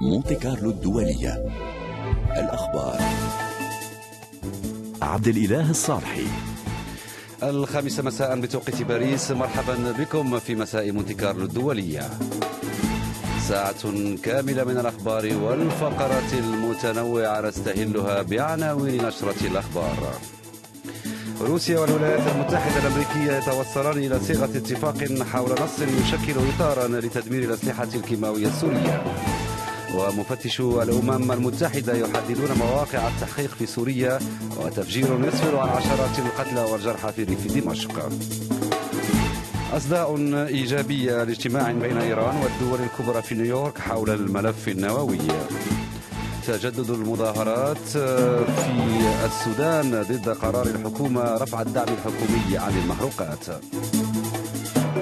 مونتي كارلو الدولية الأخبار عبد الإله الصالحي الخامسة مساء بتوقيت باريس مرحبا بكم في مساء مونتي كارلو الدولية ساعة كاملة من الأخبار والفقرات المتنوعة نستهلها بعناوين نشرة الأخبار روسيا والولايات المتحدة الأمريكية يتوصلان إلى صيغة اتفاق حول نص يشكل إطارا لتدمير الأسلحة الكيماوية السورية ومفتشو الأمم المتحدة يحددون مواقع التحقيق في سوريا وتفجير يسفر عن عشرات القتلى والجرحى في ريف دمشق أصداء إيجابية لاجتماع بين إيران والدول الكبرى في نيويورك حول الملف النووي تجدد المظاهرات آه، في السودان ضد قرار الحكومة رفع الدعم الحكومي عن المحروقات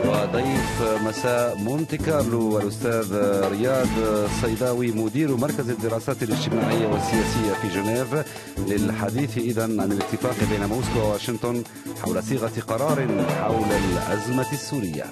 وضيف مساء مونتي كارلو والأستاذ رياض الصيداوي مدير مركز الدراسات الاجتماعية والسياسية في جنيف للحديث إذا عن الاتفاق بين موسكو وواشنطن حول صيغة قرار حول الأزمة السورية.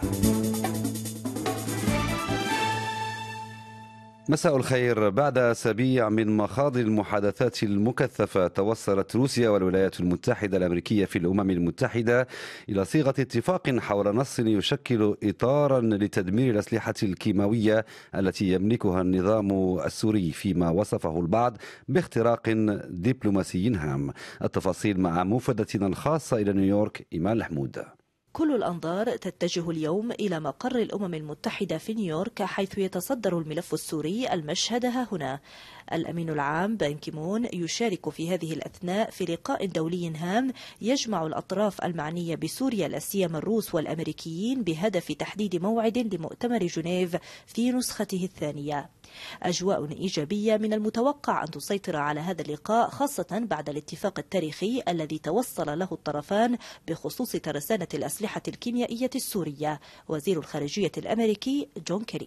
مساء الخير بعد أسابيع من مخاض المحادثات المكثفة توصلت روسيا والولايات المتحدة الأمريكية في الأمم المتحدة إلى صيغة اتفاق حول نص يشكل إطارا لتدمير الأسلحة الكيماوية التي يملكها النظام السوري فيما وصفه البعض باختراق دبلوماسي هام التفاصيل مع موفدتنا الخاصة إلى نيويورك إيمان الحمود كل الأنظار تتجه اليوم إلى مقر الأمم المتحدة في نيويورك حيث يتصدر الملف السوري المشهد ها هنا الأمين العام بان كيمون يشارك في هذه الأثناء في لقاء دولي هام يجمع الأطراف المعنية بسوريا لا سيما الروس والأمريكيين بهدف تحديد موعد لمؤتمر جنيف في نسخته الثانية أجواء إيجابية من المتوقع أن تسيطر على هذا اللقاء خاصة بعد الاتفاق التاريخي الذي توصل له الطرفان بخصوص ترسانة الأسلحة الكيميائية السورية وزير الخارجية الأمريكي جون كيري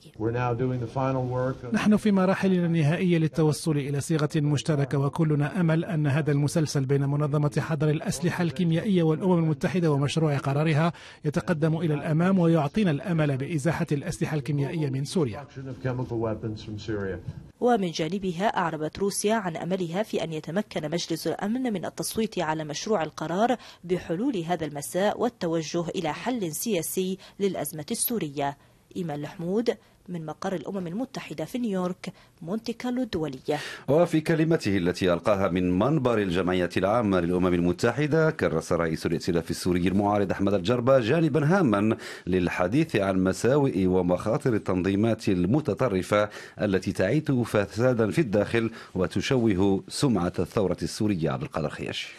نحن في مراحلنا النهائية للتوصل إلى صيغة مشتركة وكلنا أمل أن هذا المسلسل بين منظمة حظر الأسلحة الكيميائية والأمم المتحدة ومشروع قرارها يتقدم إلى الأمام ويعطينا الأمل بإزاحة الأسلحة الكيميائية من سوريا ومن جانبها أعربت روسيا عن أملها في أن يتمكن مجلس الأمن من التصويت على مشروع القرار بحلول هذا المساء والتوجه إلى حل سياسي للأزمة السورية إيمان الحمود من مقر الأمم المتحدة في نيويورك مونتي كارلو الدولية وفي كلمته التي ألقاها من منبر الجمعية العامة للأمم المتحدة كرس رئيس الائتلاف السوري المعارض أحمد الجربة جانبا هاما للحديث عن مساوئ ومخاطر التنظيمات المتطرفة التي تعيد فسادا في الداخل وتشوه سمعة الثورة السورية عبد القادر خياشي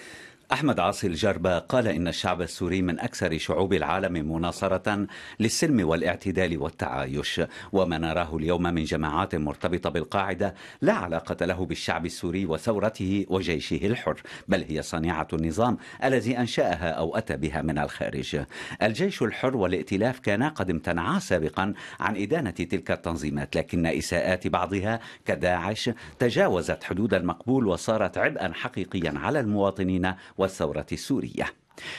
أحمد عاصي الجربة قال إن الشعب السوري من أكثر شعوب العالم مناصرة للسلم والاعتدال والتعايش وما نراه اليوم من جماعات مرتبطة بالقاعدة لا علاقة له بالشعب السوري وثورته وجيشه الحر بل هي صنيعة النظام الذي أنشأها أو أتى بها من الخارج الجيش الحر والائتلاف كانا قد امتنعا سابقا عن إدانة تلك التنظيمات لكن إساءات بعضها كداعش تجاوزت حدود المقبول وصارت عبئا حقيقيا على المواطنين والثورة السورية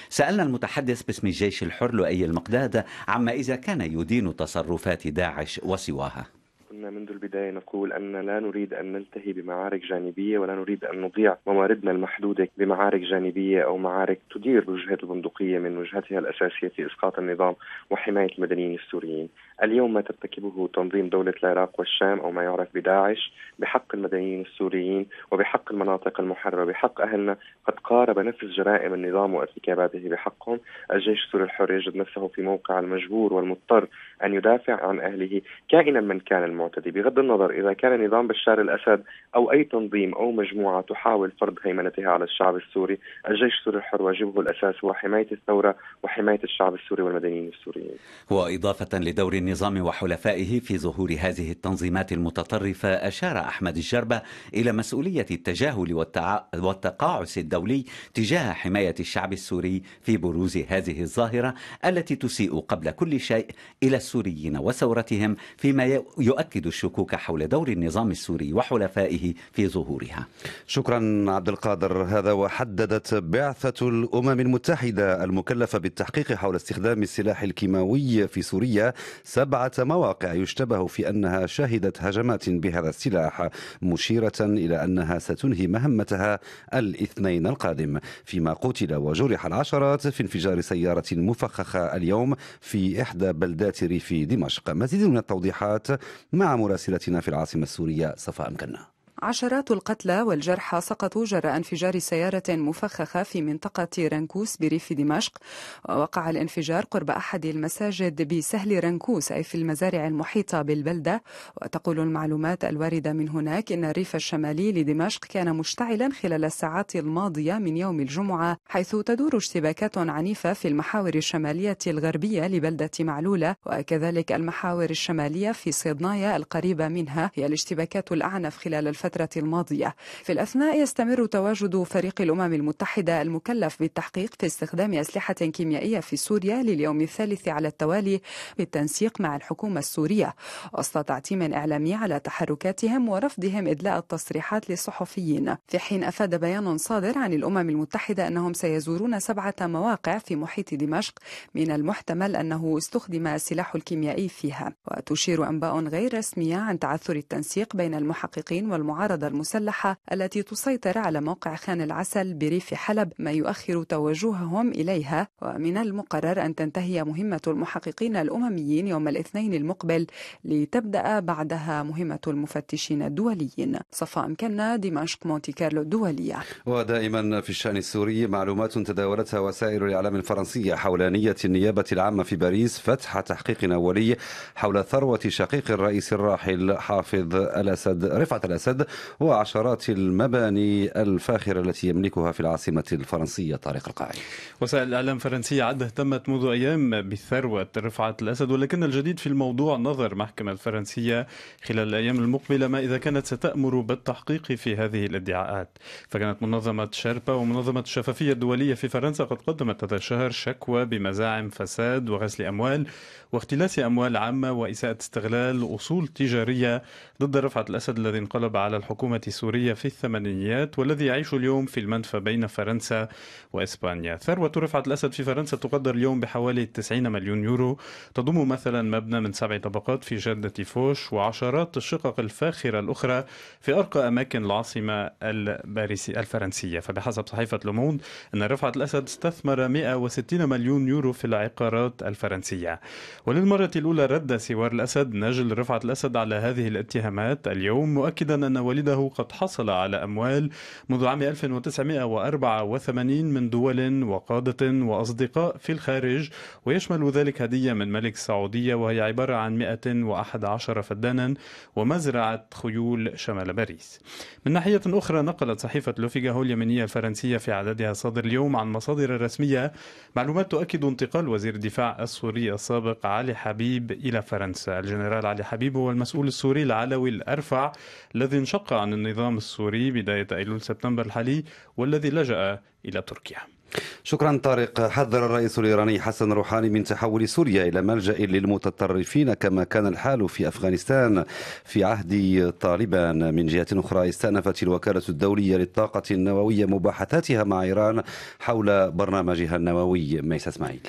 سألنا المتحدث باسم الجيش الحر لؤي المقداد عما إذا كان يدين تصرفات داعش وسواها كنا منذ البداية نقول أن لا نريد أن نلتهي بمعارك جانبية ولا نريد أن نضيع مواردنا المحدودة بمعارك جانبية أو معارك تدير وجهة البندقية من وجهتها الأساسية في إسقاط النظام وحماية المدنيين السوريين اليوم ما ترتكبه تنظيم دولة العراق والشام أو ما يعرف بداعش بحق المدنيين السوريين وبحق المناطق المحررة بحق أهلنا قد قارب نفس جرائم النظام وارتكاباته بحقهم الجيش السوري الحر يجد نفسه في موقع المجبور والمضطر أن يدافع عن أهله كائنا من كان المعتدي بغض النظر إذا كان نظام بشار الأسد أو أي تنظيم أو مجموعة تحاول فرض هيمنتها على الشعب السوري الجيش السوري الحر واجبه الأساس هو حماية الثورة وحماية الشعب السوري والمدنيين السوريين وإضافة لدور النظام وحلفائه في ظهور هذه التنظيمات المتطرفة أشار أحمد الجربة إلى مسؤولية التجاهل والتقاعس الدولي تجاه حماية الشعب السوري في بروز هذه الظاهرة التي تسيء قبل كل شيء إلى السوريين وثورتهم فيما يؤكد الشكوك حول دور النظام السوري وحلفائه في ظهورها شكرا عبد القادر هذا وحددت بعثة الأمم المتحدة المكلفة بالتحقيق حول استخدام السلاح الكيماوي في سوريا سنة سبعة مواقع يشتبه في أنها شهدت هجمات بهذا السلاح مشيرة إلى أنها ستنهي مهمتها الاثنين القادم فيما قتل وجرح العشرات في انفجار سيارة مفخخة اليوم في إحدى بلدات ريف دمشق مزيد من التوضيحات مع مراسلتنا في العاصمة السورية صفاء مكنا عشرات القتلى والجرحى سقطوا جراء انفجار سيارة مفخخة في منطقة رنكوس بريف دمشق ووقع الانفجار قرب أحد المساجد بسهل رنكوس أي في المزارع المحيطة بالبلدة وتقول المعلومات الواردة من هناك إن الريف الشمالي لدمشق كان مشتعلا خلال الساعات الماضية من يوم الجمعة حيث تدور اشتباكات عنيفة في المحاور الشمالية الغربية لبلدة معلولة وكذلك المحاور الشمالية في صيدنايا القريبة منها هي الاشتباكات الأعنف خلال الفترة الفترة الماضية في الأثناء يستمر تواجد فريق الأمم المتحدة المكلف بالتحقيق في استخدام أسلحة كيميائية في سوريا لليوم الثالث على التوالي بالتنسيق مع الحكومة السورية وسط تعتيم إعلامي على تحركاتهم ورفضهم إدلاء التصريحات للصحفيين في حين أفاد بيان صادر عن الأمم المتحدة أنهم سيزورون سبعة مواقع في محيط دمشق من المحتمل أنه استخدم السلاح الكيميائي فيها وتشير أنباء غير رسمية عن تعثر التنسيق بين المحققين والمعارضين المعارضة المسلحة التي تسيطر على موقع خان العسل بريف حلب ما يؤخر توجههم إليها ومن المقرر أن تنتهي مهمة المحققين الأمميين يوم الاثنين المقبل لتبدأ بعدها مهمة المفتشين الدوليين صفاء كنا دمشق مونتي كارلو الدولية ودائما في الشأن السوري معلومات تداولتها وسائل الإعلام الفرنسية حول نية النيابة العامة في باريس فتح تحقيق أولي حول ثروة شقيق الرئيس الراحل حافظ الأسد رفعت الأسد وعشرات المباني الفاخرة التي يملكها في العاصمة الفرنسية طارق القاعي وسائل الإعلام الفرنسية عدة اهتمت منذ أيام بثروة رفعت الأسد ولكن الجديد في الموضوع نظر محكمة الفرنسية خلال الأيام المقبلة ما إذا كانت ستأمر بالتحقيق في هذه الادعاءات فكانت منظمة شربا ومنظمة الشفافية الدولية في فرنسا قد قدمت هذا الشهر شكوى بمزاعم فساد وغسل أموال واختلاس أموال عامة وإساءة استغلال أصول تجارية ضد رفعت الأسد الذي انقلب على الحكومة السورية في الثمانينيات والذي يعيش اليوم في المنفى بين فرنسا وإسبانيا ثروة رفعت الأسد في فرنسا تقدر اليوم بحوالي 90 مليون يورو تضم مثلا مبنى من سبع طبقات في جدة فوش وعشرات الشقق الفاخرة الأخرى في أرقى أماكن العاصمة الباريسية الفرنسية فبحسب صحيفة لوموند أن رفعت الأسد استثمر 160 مليون يورو في العقارات الفرنسية وللمرة الأولى رد سوار الأسد نجل رفعت الأسد على هذه الاتهامات اليوم مؤكدا أن والده قد حصل على أموال منذ عام 1984 من دول وقادة وأصدقاء في الخارج ويشمل ذلك هدية من ملك السعودية وهي عبارة عن 111 فدانا ومزرعة خيول شمال باريس من ناحية أخرى نقلت صحيفة لوفيغاهو اليمنية الفرنسية في عددها الصادر اليوم عن مصادر رسمية معلومات تؤكد انتقال وزير الدفاع السوري السابق علي حبيب إلى فرنسا الجنرال علي حبيب هو المسؤول السوري العلوي الأرفع الذي انشق عن النظام السوري بداية أيلول سبتمبر الحالي والذي لجأ إلى تركيا شكرا طارق حذر الرئيس الايراني حسن روحاني من تحول سوريا الى ملجا للمتطرفين كما كان الحال في افغانستان في عهد طالبان من جهه اخرى استانفت الوكاله الدوليه للطاقه النوويه مباحثاتها مع ايران حول برنامجها النووي ميس اسماعيل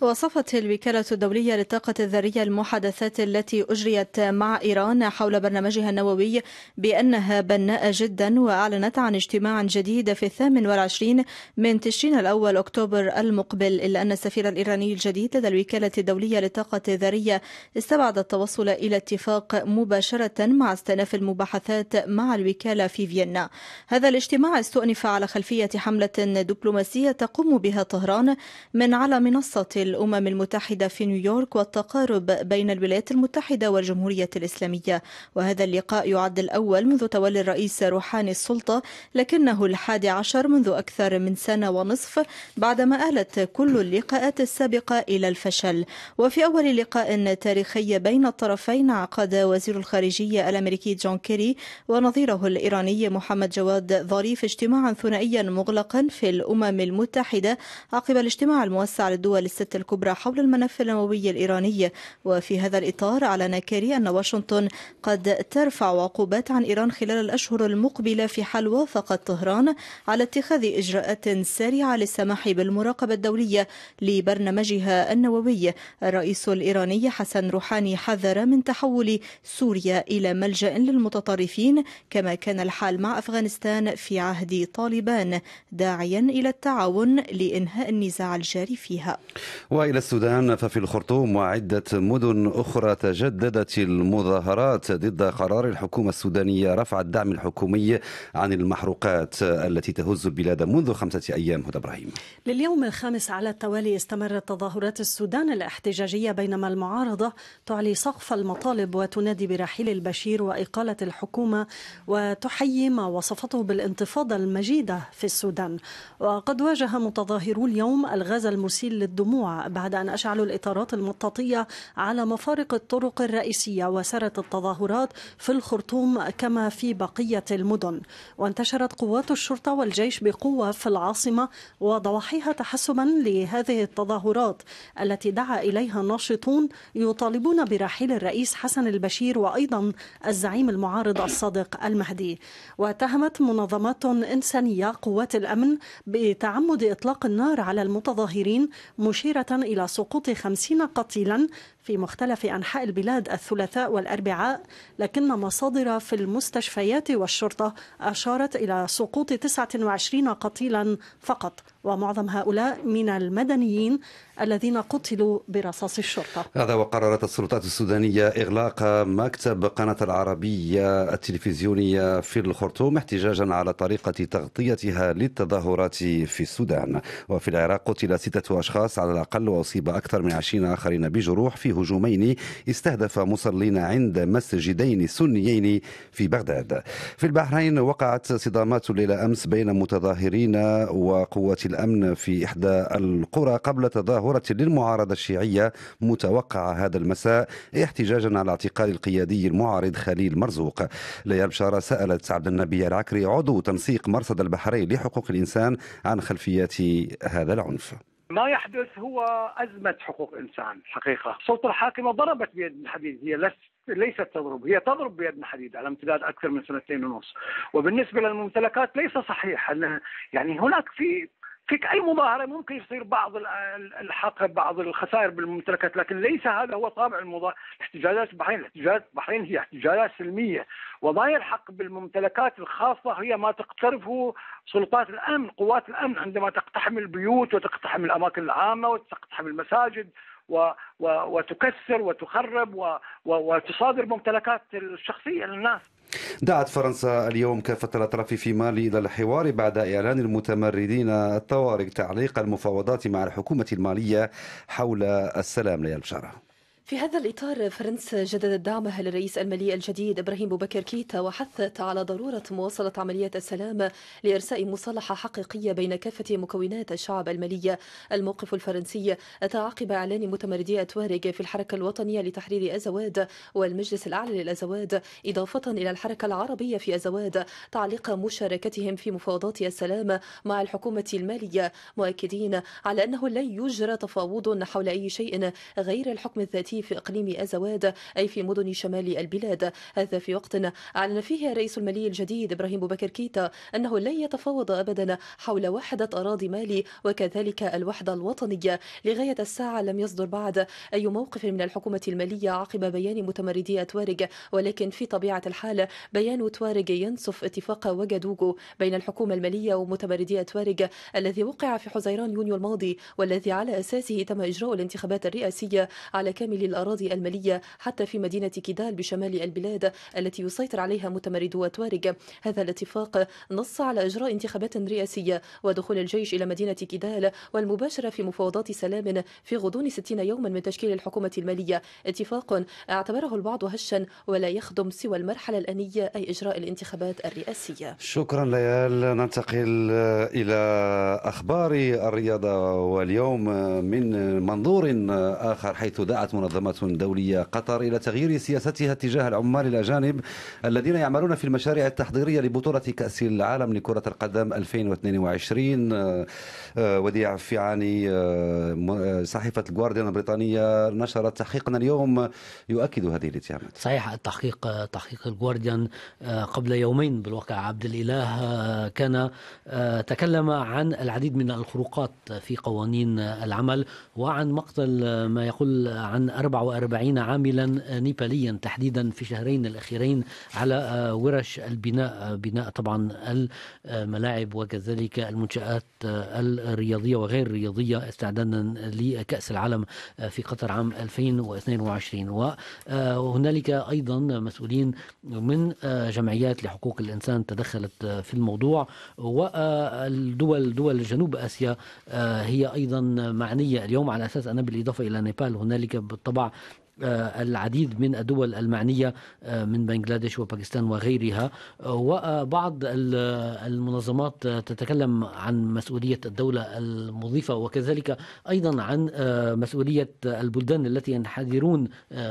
وصفت الوكالة الدولية للطاقة الذرية المحادثات التي أجريت مع إيران حول برنامجها النووي بأنها بناءة جدا وأعلنت عن اجتماع جديد في الثامن والعشرين من تشرين الأول أكتوبر المقبل إلا أن السفير الإيراني الجديد لدى الوكالة الدولية للطاقة الذرية استبعد التوصل إلى اتفاق مباشرة مع استئناف المباحثات مع الوكالة في فيينا هذا الاجتماع استؤنف على خلفية حملة دبلوماسية تقوم بها طهران من على منصة الأمم المتحدة في نيويورك والتقارب بين الولايات المتحدة والجمهورية الإسلامية وهذا اللقاء يعد الأول منذ تولي الرئيس روحاني السلطة لكنه الحادي عشر منذ أكثر من سنة ونصف بعدما آلت كل اللقاءات السابقة إلى الفشل وفي أول لقاء تاريخي بين الطرفين عقد وزير الخارجية الأمريكي جون كيري ونظيره الإيراني محمد جواد ظريف اجتماعا ثنائيا مغلقا في الأمم المتحدة عقب الاجتماع الموسع للدول الست الكبرى حول الملف النووي الإيراني وفي هذا الإطار أعلن كيري أن واشنطن قد ترفع عقوبات عن إيران خلال الأشهر المقبلة في حال وافقت طهران على اتخاذ إجراءات سريعة للسماح بالمراقبة الدولية لبرنامجها النووي الرئيس الإيراني حسن روحاني حذر من تحول سوريا إلى ملجأ للمتطرفين كما كان الحال مع أفغانستان في عهد طالبان داعيا إلى التعاون لإنهاء النزاع الجاري فيها والى السودان ففي الخرطوم وعده مدن اخرى تجددت المظاهرات ضد قرار الحكومه السودانيه رفع الدعم الحكومي عن المحروقات التي تهز البلاد منذ خمسه ايام هدى ابراهيم. لليوم الخامس على التوالي استمرت تظاهرات السودان الاحتجاجيه بينما المعارضه تعلي سقف المطالب وتنادي برحيل البشير واقاله الحكومه وتحيي ما وصفته بالانتفاضه المجيده في السودان وقد واجه متظاهرو اليوم الغاز المسيل للدموع بعد أن أشعلوا الإطارات المطاطية على مفارق الطرق الرئيسية وسرت التظاهرات في الخرطوم كما في بقية المدن وانتشرت قوات الشرطة والجيش بقوة في العاصمة وضواحيها تحسبا لهذه التظاهرات التي دعا إليها الناشطون يطالبون برحيل الرئيس حسن البشير وأيضا الزعيم المعارض الصادق المهدي واتهمت منظمات إنسانية قوات الأمن بتعمد إطلاق النار على المتظاهرين مشيرة إلى سقوط خمسين قتيلا في مختلف أنحاء البلاد الثلاثاء والأربعاء لكن مصادر في المستشفيات والشرطة أشارت إلى سقوط 29 قتيلا فقط ومعظم هؤلاء من المدنيين الذين قتلوا برصاص الشرطة هذا وقررت السلطات السودانية إغلاق مكتب قناة العربية التلفزيونية في الخرطوم احتجاجا على طريقة تغطيتها للتظاهرات في السودان وفي العراق قتل ستة أشخاص على الأقل وأصيب أكثر من 20 آخرين بجروح في هجومين استهدف مصلين عند مسجدين سنيين في بغداد في البحرين وقعت صدامات ليلة أمس بين متظاهرين وقوات الأمن في إحدى القرى قبل تظاهرة للمعارضة الشيعية متوقعة هذا المساء احتجاجا على اعتقال القيادي المعارض خليل مرزوق ليال بشارة سألت عبد النبي العكري عضو تنسيق مرصد البحرين لحقوق الإنسان عن خلفيات هذا العنف ما يحدث هو أزمة حقوق إنسان حقيقة السلطة الحاكمة ضربت بيد الحديد هي لست ليست تضرب هي تضرب بيد حديد على امتداد أكثر من سنتين ونص وبالنسبة للممتلكات ليس صحيح أن يعني هناك في في اي مظاهره ممكن يصير بعض الحق بعض الخسائر بالممتلكات لكن ليس هذا هو طابع المظاهره احتجاجات البحرين احتجاجات البحرين هي احتجاجات سلميه وضايع الحق بالممتلكات الخاصه هي ما تقترفه سلطات الامن قوات الامن عندما تقتحم البيوت وتقتحم الاماكن العامه وتقتحم المساجد و و وتكسر وتخرب و و وتصادر ممتلكات الشخصيه للناس دعت فرنسا اليوم كافة الأطراف في مالي إلى الحوار بعد إعلان المتمردين الطوارئ تعليق المفاوضات مع الحكومة المالية حول السلام ليال بشارة في هذا الإطار فرنسا جددت دعمها للرئيس المالي الجديد إبراهيم بوبكر كيتا وحثت على ضرورة مواصلة عمليات السلام لإرساء مصالحة حقيقية بين كافة مكونات الشعب المالية الموقف الفرنسي أتى عقب إعلان متمردي أتوارج في الحركة الوطنية لتحرير أزواد والمجلس الأعلى للأزواد إضافة إلى الحركة العربية في أزواد تعليق مشاركتهم في مفاوضات السلام مع الحكومة المالية مؤكدين على أنه لن يجرى تفاوض حول أي شيء غير الحكم الذاتي في إقليم أزواد أي في مدن شمال البلاد هذا في وقت أعلن فيه رئيس المالي الجديد إبراهيم بكر كيتا أنه لن يتفاوض أبدا حول وحدة أراضي مالي وكذلك الوحدة الوطنية لغاية الساعة لم يصدر بعد أي موقف من الحكومة المالية عقب بيان متمردي توارج ولكن في طبيعة الحال بيان توارج ينسف اتفاق وجدوجو بين الحكومة المالية ومتمردي توارج الذي وقع في حزيران يونيو الماضي والذي على أساسه تم إجراء الانتخابات الرئاسية على كامل الأراضي المالية حتى في مدينة كيدال بشمال البلاد التي يسيطر عليها متمردو توارج هذا الاتفاق نص على إجراء انتخابات رئاسية ودخول الجيش إلى مدينة كيدال والمباشرة في مفاوضات سلام في غضون 60 يوما من تشكيل الحكومة المالية اتفاق اعتبره البعض هشا ولا يخدم سوى المرحلة الأنية أي إجراء الانتخابات الرئاسية شكرا ليال ننتقل إلى أخبار الرياضة واليوم من منظور آخر حيث دعت منظمة منظمة دولية قطر إلى تغيير سياستها تجاه العمال الأجانب الذين يعملون في المشاريع التحضيرية لبطولة كأس العالم لكرة القدم 2022 آه، آه، وديع فيعاني آه، صحيفة الجوارديان البريطانية نشرت تحقيقنا اليوم يؤكد هذه الاتهامات صحيح التحقيق تحقيق الجوارديان قبل يومين بالواقع عبد الإله كان تكلم عن العديد من الخروقات في قوانين العمل وعن مقتل ما يقول عن 44 عاملا آه، نيباليا تحديدا في شهرين الأخيرين على آه، ورش البناء آه، بناء طبعا الملاعب وكذلك المنشآت الرياضية وغير الرياضية استعدادا لكأس العالم في قطر عام 2022 وهنالك أيضا مسؤولين من جمعيات لحقوق الإنسان تدخلت في الموضوع والدول دول جنوب آسيا هي أيضا معنية اليوم على أساس أنا بالإضافة إلى نيبال هنالك بالطبع آه، العديد من الدول المعنية آه، من بنغلاديش وباكستان وغيرها آه، وبعض المنظمات تتكلم عن مسؤولية الدولة المضيفة وكذلك أيضا عن مسؤولية البلدان التي ينحدرون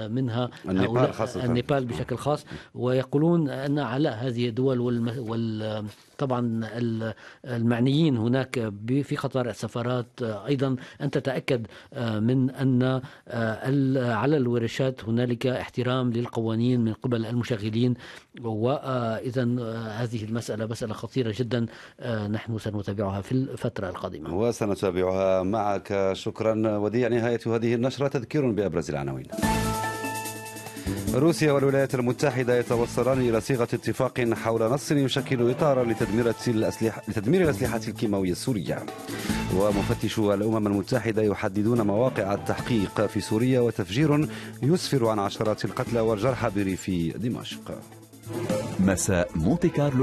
منها النيبال, خاصة. النيبال بشكل خاص ويقولون أن على هذه الدول طبعا المعنيين هناك في قطر السفارات ايضا ان تتاكد آه، من ان آه، على الورشات هنالك احترام للقوانين من قبل المشغلين واذا آه، هذه المساله مساله خطيره جدا نحن سنتابعها في الفتره القادمه وسنتابعها معك شكرا وديع نهايه هذه النشره تذكير بابرز العناوين روسيا والولايات المتحدة يتوصلان إلى صيغة اتفاق حول نص يشكل إطارا لتدمير الأسلحة لتدمير الأسلحة الكيماوية السورية. ومفتشو الأمم المتحدة يحددون مواقع التحقيق في سوريا وتفجير يسفر عن عشرات القتلى والجرحى بريف دمشق. مساء مونتي كارلو